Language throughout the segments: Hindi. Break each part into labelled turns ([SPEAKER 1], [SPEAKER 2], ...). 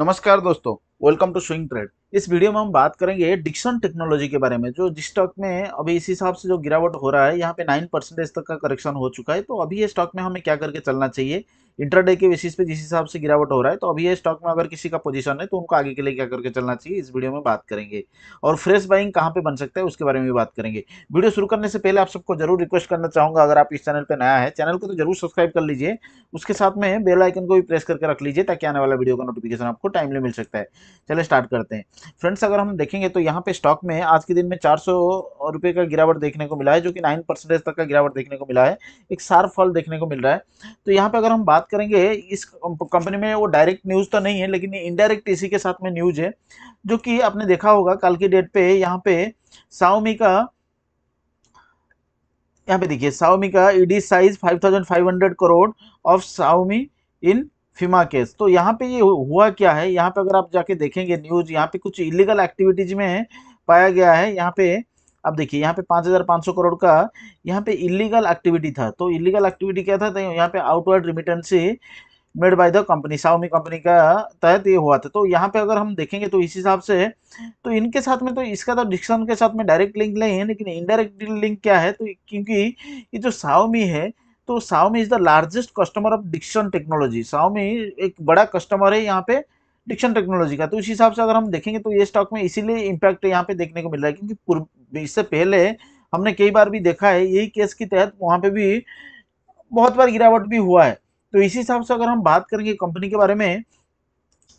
[SPEAKER 1] नमस्कार दोस्तों वेलकम टू स्विंग ट्रेड इस वीडियो में हम बात करेंगे डिक्सन टेक्नोलॉजी के बारे में जो जिस स्टॉक में अभी इस हिसाब से जो गिरावट हो रहा है यहाँ पे नाइन परसेंटेज तक का करेक्शन हो चुका है तो अभी ये स्टॉक में हमें क्या करके चलना चाहिए इंटरडे के बेसिस पे जिस हिसाब से गिरावट हो रहा है तो अभी ये स्टॉक में अगर किसी का पोजीशन है तो उनको आगे के लिए क्या करके चलना चाहिए इस वीडियो में बात करेंगे और फ्रेश बाइंग कहाँ पे बन सकता है उसके बारे में भी बात करेंगे वीडियो शुरू करने से पहले आप सबको जरूर रिक्वेस्ट करना चाहूँगा अगर आप इस चैनल पर नया है चैनल को तो जरूर सब्सक्राइब कर लीजिए उसके साथ में बेलाइकन को भी प्रेस करके रख लीजिए ताकि आने वाला वीडियो का नोटिफिकेशन आपको टाइमली मिल सकता है चले स्टार्ट करते हैं फ्रेंड्स अगर हम देखेंगे तो यहाँ पे स्टॉक में आज के दिन में चार सौ का गिरावट देखने को मिला है जो कि नाइन परसेंटेज तक का गिरावट देखने को मिला है एक सार फल देखने को मिल रहा है तो यहाँ पे अगर हम बात करेंगे इस कंपनी में वो डायरेक्ट न्यूज़ तो नहीं है लेकिन इनडायरेक्ट इसी के साथ में न्यूज़ है जो कि आपने देखा होगा कल की डेट पे यहाँ पे साउमी का यहाँ पे देखिए साउमी का ED size 5500 crore of Xiaomi in FEMA case तो यहाँ पे ये हुआ क्या है यहाँ पे अगर आप जाके देखेंगे न्यूज़ यहाँ पे कुछ इलीगल एक्टिविटीज में पाया गया है यहाँ पे अब देखिए यहाँ पे पांच हज़ार पांच सौ करोड़ का यहाँ पे इलीगल एक्टिविटी था तो इलीगल एक्टिविटी क्या था तो यहाँ पे outward remittance made by the company Xiaomi company का तहत ये हुआ था तो यहाँ पे अगर हम देखेंगे तो इस हिसाब से तो इनके साथ में तो इसका तो डिक्शन के साथ में डायरेक्ट लिंक नहीं है लेकिन इनडायरेक्ट लिंक क्या है तो क्योंकि ये जो साउमी है तो Xiaomi is the largest customer of Dixon technology Xiaomi एक बड़ा कस्टमर है यहाँ पे डिक्शन टेक्नोलॉजी का तो इस हिसाब से अगर हम देखेंगे तो ये स्टॉक में इसीलिए इम्पैक्ट यहाँ पे देखने को मिल रहा है क्योंकि इससे पहले हमने कई बार भी देखा है यही केस के तहत वहाँ पे भी बहुत बार गिरावट भी हुआ है तो इसी हिसाब से अगर हम बात करेंगे कंपनी के बारे में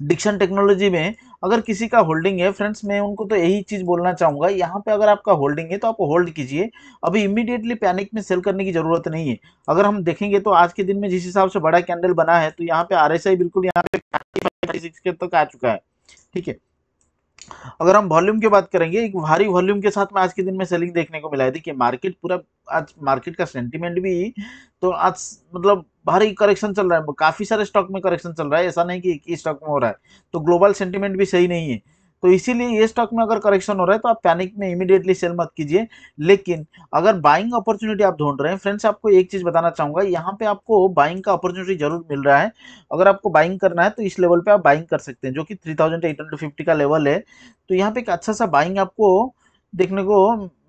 [SPEAKER 1] डिक्शन टेक्नोलॉजी में अगर किसी का होल्डिंग है फ्रेंड्स मैं उनको तो यही चीज़ बोलना चाहूँगा यहाँ पे अगर आपका होल्डिंग है तो आप होल्ड कीजिए अभी इमीडिएटली पैनिक में सेल करने की ज़रूरत नहीं है अगर हम देखेंगे तो आज के दिन में जिस हिसाब से बड़ा कैंडल बना है तो यहाँ पे आर बिल्कुल यहाँ पे तक आ चुका है ठीक है अगर हम वॉल्यूम की बात करेंगे एक भारी वॉल्यूम के साथ में आज के दिन में सेलिंग देखने को मिला है देखिए मार्केट पूरा आज मार्केट का सेंटिमेंट भी तो आज मतलब भारी करेक्शन चल रहा है काफ़ी सारे स्टॉक में करेक्शन चल रहा है ऐसा नहीं कि एक ही स्टॉक में हो रहा है तो ग्लोबल सेंटिमेंट भी सही नहीं है तो इसीलिए ये स्टॉक में अगर करेक्शन हो रहा है तो आप पैनिक में इमीडिएटली सेल मत कीजिए लेकिन अगर बाइंग अपॉर्चुनिटी आप ढूंढ रहे हैं फ्रेंड्स आपको एक चीज़ बताना चाहूंगा यहाँ पे आपको बाइंग का अपॉर्चुनिटी जरूर मिल रहा है अगर आपको बाइंग करना है तो इस लेवल पर आप बाइंग कर सकते हैं जो कि थ्री का लेवल है तो यहाँ पे एक अच्छा सा बाइंग आपको देखने को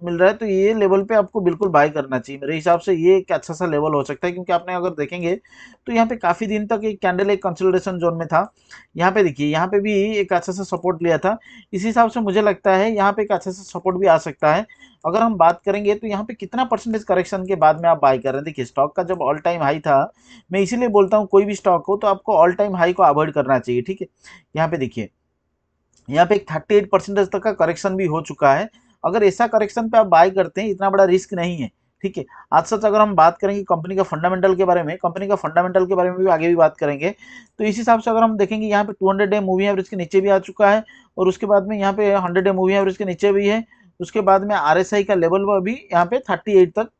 [SPEAKER 1] मिल रहा है तो ये लेवल पे आपको बिल्कुल बाय करना चाहिए मेरे हिसाब से ये एक अच्छा सा लेवल हो सकता है क्योंकि आपने अगर देखेंगे तो यहाँ पे काफ़ी दिन तक एक कैंडल एक कंसल्टेशन जोन में था यहाँ पे देखिए यहाँ पे भी एक अच्छा सा सपोर्ट लिया था इस हिसाब से मुझे लगता है यहाँ पे एक अच्छा सा सपोर्ट भी आ सकता है अगर हम बात करेंगे तो यहाँ पे कितना परसेंटेज करेक्शन के बाद में आप बाय कर रहे हैं देखिए स्टॉक का जब ऑल टाइम हाई था मैं इसीलिए बोलता हूँ कोई भी स्टॉक हो तो आपको ऑल टाइम हाई को अवॉइड करना चाहिए ठीक है यहाँ पे देखिए यहाँ पे एक थर्टी एट परसेंटेज तक का करेक्शन भी हो चुका है अगर ऐसा करेक्शन पे आप बाय करते हैं इतना बड़ा रिस्क नहीं है ठीक है आज सच तो अगर हम बात करेंगे कंपनी का फंडामेंटल के बारे में कंपनी का फंडामेंटल के बारे में भी आगे भी बात करेंगे तो इस हिसाब से अगर हम देखेंगे यहाँ पे 200 डे मूवी एवरेज के नीचे भी आ चुका है और उसके बाद में यहाँ पे 100 डे मूवी एवरेज के नीचे भी है उसके बाद में आर का लेवल भी यहाँ पे थर्टी तक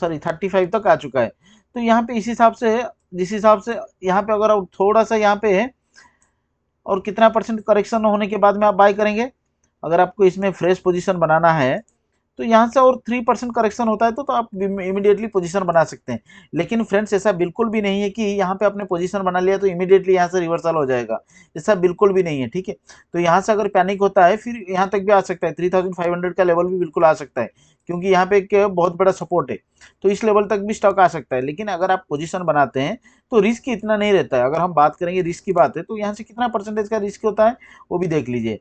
[SPEAKER 1] सॉरी थर्टी तक आ चुका है तो यहाँ पे इस हिसाब से जिस हिसाब से यहाँ पे अगर थोड़ा सा यहाँ पे है और कितना परसेंट करेक्शन होने के बाद में आप बाय करेंगे अगर आपको इसमें फ्रेश पोजीशन बनाना है तो यहाँ से और थ्री परसेंट करेक्शन होता है तो, तो आप इमीडिएटली पोजीशन बना सकते हैं लेकिन फ्रेंड्स ऐसा बिल्कुल भी नहीं है कि यहाँ पे आपने पोजीशन बना लिया तो इमीडिएटली यहाँ से रिवर्सल हो जाएगा ऐसा बिल्कुल भी नहीं है ठीक है तो यहाँ से अगर पैनिक होता है फिर यहाँ तक भी आ सकता है थ्री थाउजेंड फाइव हंड्रेड का लेवल भी बिल्कुल आ सकता है क्योंकि यहाँ पे एक बहुत बड़ा सपोर्ट है तो इस लेवल तक भी स्टॉक आ सकता है लेकिन अगर आप पोजीशन बनाते हैं तो रिस्क इतना नहीं रहता है अगर हम बात करेंगे रिस्क की बात है तो यहाँ से कितना परसेंटेज का रिस्क होता है वो भी देख लीजिए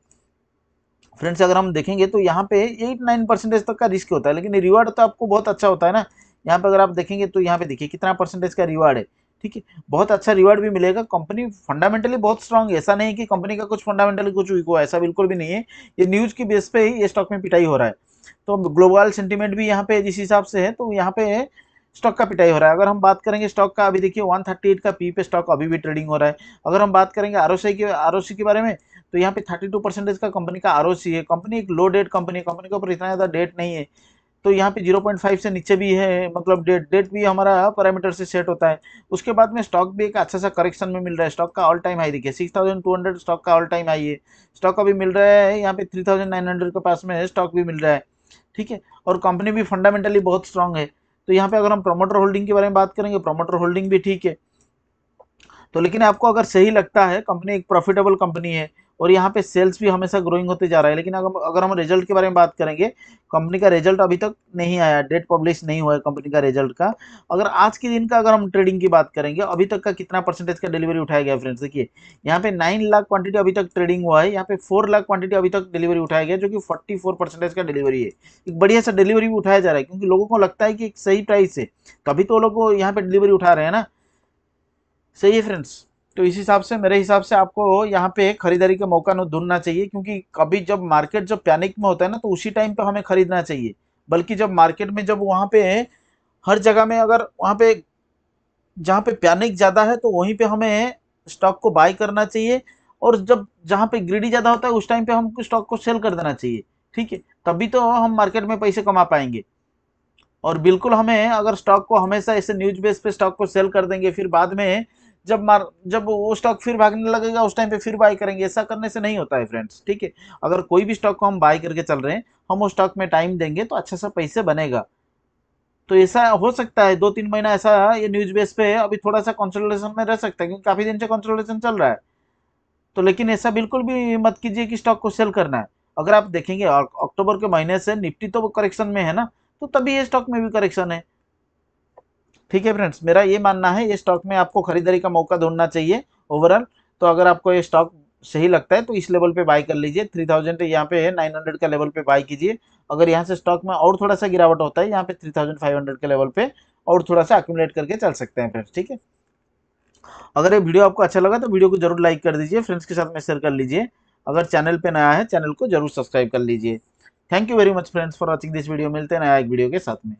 [SPEAKER 1] फ्रेंड्स अगर हम देखेंगे तो यहाँ पे एट नाइन परसेंटेज तक का रिस्क होता है लेकिन रिवार्ड तो आपको बहुत अच्छा होता है ना यहाँ पे अगर आप देखेंगे तो यहाँ पे देखिए कितना परसेंटेज का रिवार्ड है ठीक है बहुत अच्छा रिवार्ड भी मिलेगा कंपनी फंडामेंटली बहुत स्ट्रांग है ऐसा नहीं कि कंपनी का कुछ फंडामेंटली कुछ वीक हुआ ऐसा बिल्कुल भी नहीं है ये न्यूज़ की बेस पे ही ये स्टॉक में पिटाई हो रहा है तो ग्लोबल सेंटीमेंट भी यहाँ पे जिस हिसाब से है तो यहाँ पे स्टॉक का पिटाई हो रहा है अगर हम बात करेंगे स्टॉक का अभी देखिए 138 का पी पे स्टॉक अभी भी ट्रेडिंग हो रहा है अगर हम बात करेंगे आर के आर के बारे में तो यहाँ पे थर्टी टू परसेंटेज का कंपनी का आर है कंपनी एक लो डेट कंपनी है कंपनी के ऊपर इतना ज़्यादा डेट नहीं है तो यहाँ पे 0.5 से नीचे भी है मतलब डेट डेट भी हमारा पैरामीटर से सेट होता है उसके बाद में स्टॉक भी एक अच्छा सा करेक्शन में मिल रहा है स्टॉक का ऑल टाइम हाई देखिए 6,200 स्टॉक का ऑल टाइम हाई है स्टॉक अभी मिल रहा है यहाँ पे 3,900 के पास में स्टॉक भी मिल रहा है ठीक है और कंपनी भी फंडामेंटली बहुत स्ट्रांग है तो यहाँ पर अगर हम प्रोमोटर होल्डिंग के बारे में बात करेंगे प्रोमोटर होल्डिंग भी ठीक है तो लेकिन आपको अगर सही लगता है कंपनी एक प्रॉफिटेबल कंपनी है और यहाँ पे सेल्स भी हमेशा ग्रोइंग होते जा रहा है लेकिन अगर अगर हम रिजल्ट के बारे में बात करेंगे कंपनी का रिजल्ट अभी तक नहीं आया डेट पब्लिश नहीं हुआ है कंपनी का रिजल्ट का अगर आज के दिन का अगर हम ट्रेडिंग की बात करेंगे अभी तक का कितना परसेंटेज का डिलीवरी उठाया गया फ्रेंड्स देखिए यहाँ पे नाइन लाख क्वांटिटी अभी तक ट्रेडिंग हुआ है यहाँ पे फोर लाख क्वांटिटी अभी तक डिलीवरी उठाया गया जो कि फोर्टी फोर परसेंटेज का डिलीवरी है एक बढ़िया सा डिलीवरी भी उठाया जा रहा है क्योंकि लोगों को लगता है कि एक सही प्राइस है तभी तो लोग यहाँ पे डिलीवरी उठा रहे हैं ना सही है फ्रेंड्स तो इस हिसाब से मेरे हिसाब से आपको यहाँ पे खरीदारी का मौका ढूंढना चाहिए क्योंकि कभी जब मार्केट जब पैनिक में होता है ना तो उसी टाइम पे हमें खरीदना चाहिए बल्कि जब मार्केट में जब वहाँ पे हर जगह में अगर वहाँ पे जहाँ पे पैनिक ज़्यादा है तो वहीं पर हमें स्टॉक को बाय करना चाहिए और जब जहाँ पे ग्रीडी ज़्यादा होता है उस टाइम पे हमको स्टॉक को सेल कर देना चाहिए ठीक है तभी तो हम मार्केट में पैसे कमा पाएंगे और बिल्कुल हमें अगर स्टॉक को हमेशा ऐसे न्यूज बेस पे स्टॉक को सेल कर देंगे फिर बाद में जब मार जब वो स्टॉक फिर भागने लगेगा उस टाइम पे फिर बाय करेंगे ऐसा करने से नहीं होता है फ्रेंड्स ठीक है अगर कोई भी स्टॉक को हम बाय करके चल रहे हैं हम उस स्टॉक में टाइम देंगे तो अच्छा सा पैसे बनेगा तो ऐसा हो सकता है दो तीन महीना ऐसा ये न्यूज बेस पे अभी थोड़ा सा कंसल्टेशन में रह सकता है क्योंकि काफ़ी दिन से कॉन्सल्टेशन चल रहा है तो लेकिन ऐसा बिल्कुल भी मत कीजिए कि स्टॉक को सेल करना है अगर आप देखेंगे अक्टूबर के महीने से निफ्टी तो करेक्शन में है ना तो तभी ये स्टॉक में भी करेक्शन है ठीक है फ्रेंड्स मेरा ये मानना है ये स्टॉक में आपको खरीदारी का मौका ढूंढना चाहिए ओवरऑल तो अगर आपको ये स्टॉक सही लगता है तो इस लेवल पे बाई कर लीजिए थ्री थाउजेंड यहाँ पे है नाइन हंड्रेड का लेवल पे बाई कीजिए अगर यहाँ से स्टॉक में और थोड़ा सा गिरावट होता है यहाँ पे थ्री थाउजेंड फाइव हंड्रेड के लेवल पे और थोड़ा सा अक्यूमलेट करके चल सकते हैं फ्रेंड्स ठीक है अगर ये वीडियो आपको अच्छा लगा तो वीडियो को जरूर लाइक कर दीजिए फ्रेंड्स के साथ में शेयर कर लीजिए अगर चैनल पर नया है चैनल को जरूर सब्सक्राइब कर लीजिए thank you very much friends for watching this video मिलते हैं नया एक वीडियो के साथ में